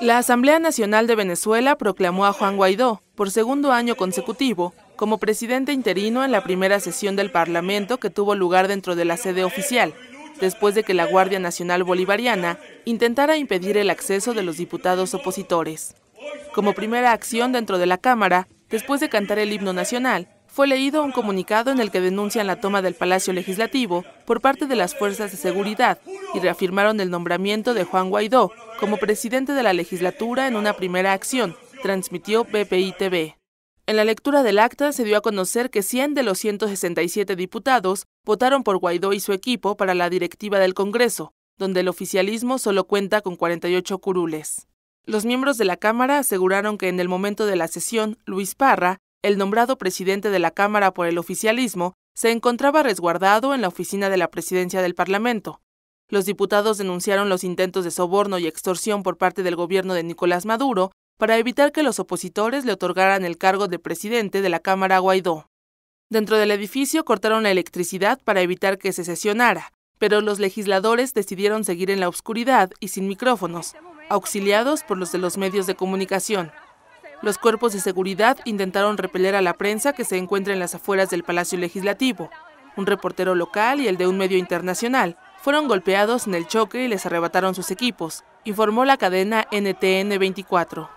La Asamblea Nacional de Venezuela proclamó a Juan Guaidó, por segundo año consecutivo, como presidente interino en la primera sesión del Parlamento que tuvo lugar dentro de la sede oficial, después de que la Guardia Nacional Bolivariana intentara impedir el acceso de los diputados opositores. Como primera acción dentro de la Cámara, después de cantar el himno nacional, fue leído un comunicado en el que denuncian la toma del Palacio Legislativo por parte de las fuerzas de seguridad y reafirmaron el nombramiento de Juan Guaidó como presidente de la legislatura en una primera acción, transmitió BPI TV. En la lectura del acta se dio a conocer que 100 de los 167 diputados votaron por Guaidó y su equipo para la directiva del Congreso, donde el oficialismo solo cuenta con 48 curules. Los miembros de la Cámara aseguraron que en el momento de la sesión, Luis Parra el nombrado presidente de la Cámara por el oficialismo se encontraba resguardado en la oficina de la presidencia del Parlamento. Los diputados denunciaron los intentos de soborno y extorsión por parte del gobierno de Nicolás Maduro para evitar que los opositores le otorgaran el cargo de presidente de la Cámara Guaidó. Dentro del edificio cortaron la electricidad para evitar que se sesionara, pero los legisladores decidieron seguir en la oscuridad y sin micrófonos, auxiliados por los de los medios de comunicación. Los cuerpos de seguridad intentaron repeler a la prensa que se encuentra en las afueras del Palacio Legislativo. Un reportero local y el de un medio internacional fueron golpeados en el choque y les arrebataron sus equipos, informó la cadena NTN 24.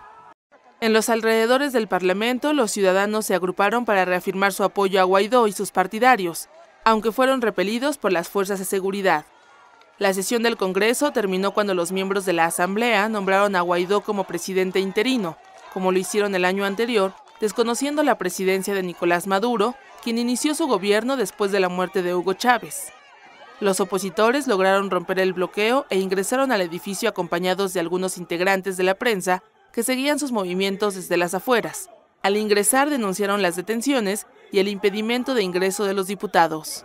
En los alrededores del Parlamento, los ciudadanos se agruparon para reafirmar su apoyo a Guaidó y sus partidarios, aunque fueron repelidos por las fuerzas de seguridad. La sesión del Congreso terminó cuando los miembros de la Asamblea nombraron a Guaidó como presidente interino, como lo hicieron el año anterior, desconociendo la presidencia de Nicolás Maduro, quien inició su gobierno después de la muerte de Hugo Chávez. Los opositores lograron romper el bloqueo e ingresaron al edificio acompañados de algunos integrantes de la prensa que seguían sus movimientos desde las afueras. Al ingresar denunciaron las detenciones y el impedimento de ingreso de los diputados.